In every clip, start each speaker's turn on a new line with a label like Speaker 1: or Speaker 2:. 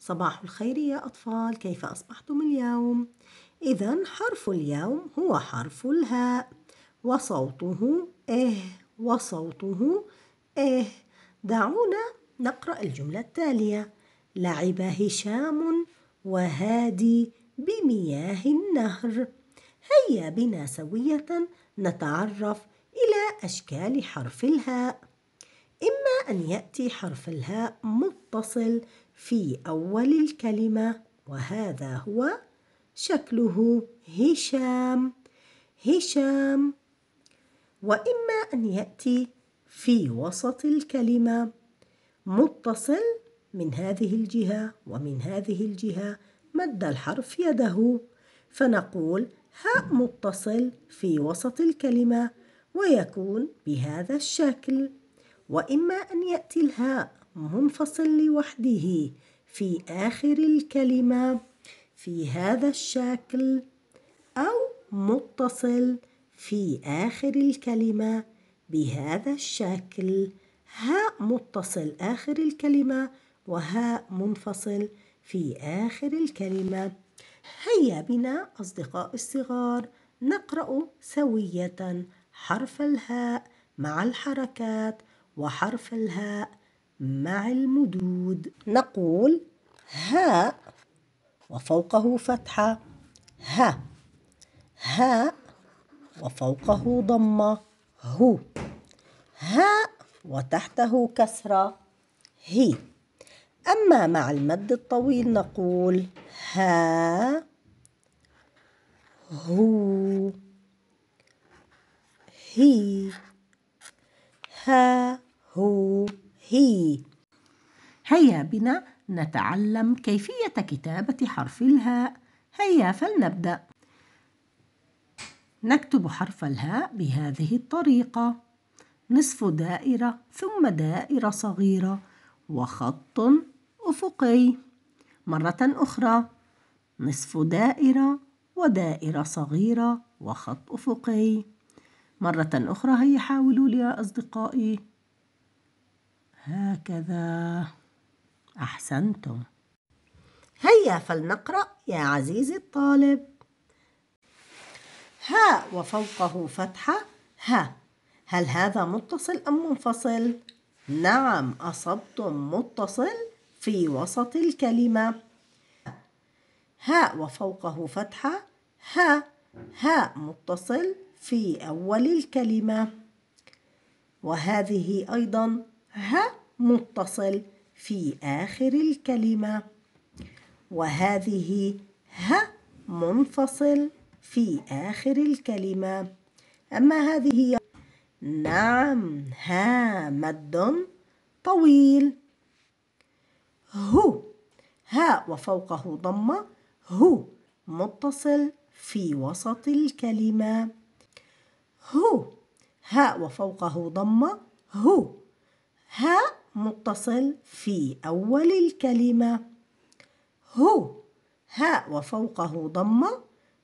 Speaker 1: صباح الخير يا أطفال كيف أصبحتم اليوم؟ إذا حرف اليوم هو حرف الهاء وصوته إه وصوته إه دعونا نقرأ الجملة التالية لعب هشام وهادي بمياه النهر هيا بنا سوية نتعرف إلى أشكال حرف الهاء إما أن يأتي حرف الهاء متصل في أول الكلمة وهذا هو شكله هشام هشام وإما أن يأتي في وسط الكلمة متصل من هذه الجهة ومن هذه الجهة مد الحرف يده فنقول هاء متصل في وسط الكلمة ويكون بهذا الشكل وإما أن يأتي الهاء منفصل لوحده في آخر الكلمة في هذا الشكل أو متصل في آخر الكلمة بهذا الشكل هاء متصل آخر الكلمة وهاء منفصل في آخر الكلمة هيا بنا أصدقاء الصغار نقرأ سوية حرف الهاء مع الحركات وحرف الهاء مع المدود نقول هاء وفوقه فتحة ها هاء وفوقه ضمة هو هاء وتحته كسرة هي أما مع المد الطويل نقول ها هو هي ها هيا بنا نتعلم كيفية كتابة حرف الهاء هيا فلنبدأ نكتب حرف الهاء بهذه الطريقة نصف دائرة ثم دائرة صغيرة وخط أفقي مرة أخرى نصف دائرة ودائرة صغيرة وخط أفقي مرة أخرى هيا حاولوا لي يا أصدقائي هكذا أحسنتم هيا فلنقرأ يا عزيزي الطالب ها وفوقه فتحة ها هل هذا متصل أم منفصل؟ نعم أصبتم متصل في وسط الكلمة ها وفوقه فتحة ها ها متصل في أول الكلمة وهذه أيضا ها متصل في آخر الكلمة وهذه ه منفصل في آخر الكلمة أما هذه نعم ها مد طويل هو ها وفوقه ضمة هو متصل في وسط الكلمة هو ها وفوقه ضمة هو ها متصل في أول الكلمة هو هاء وفوقه ضمة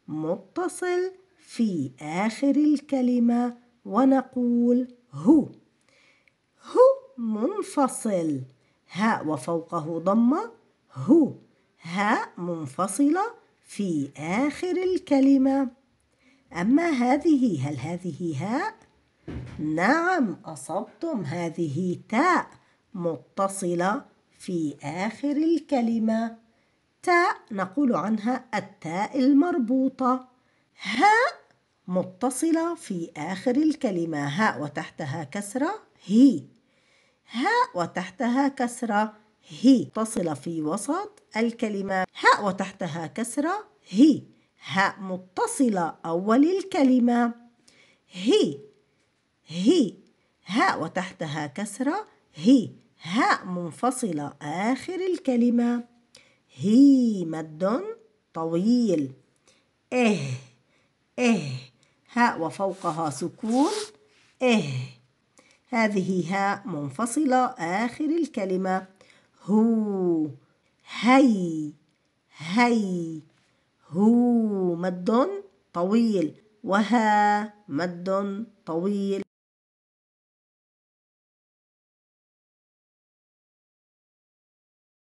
Speaker 1: متصل في آخر الكلمة ونقول هو هو منفصل هاء وفوقه ضمة هو هاء منفصلة في آخر الكلمة أما هذه هل هذه هاء؟ نعم أصبتم هذه تاء متصلة في آخر الكلمة تاء نقول عنها التاء المربوطة هاء متصلة في آخر الكلمة هاء وتحتها كسرة هي هاء وتحتها كسرة هي متصلة في وسط الكلمة هاء وتحتها كسرة هي هاء متصلة أول الكلمة هي هي هاء وتحتها كسرة هي هاء منفصلة آخر الكلمة هي مد طويل إه إه هاء وفوقها سكون إه هذه هاء منفصلة آخر الكلمة هو هي هي هو مد طويل وها مد طويل